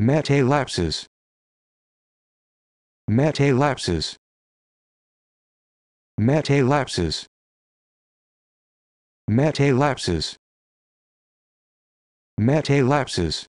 Metalapses. Metalapses. Metalapses. Metalapses. Metalapses.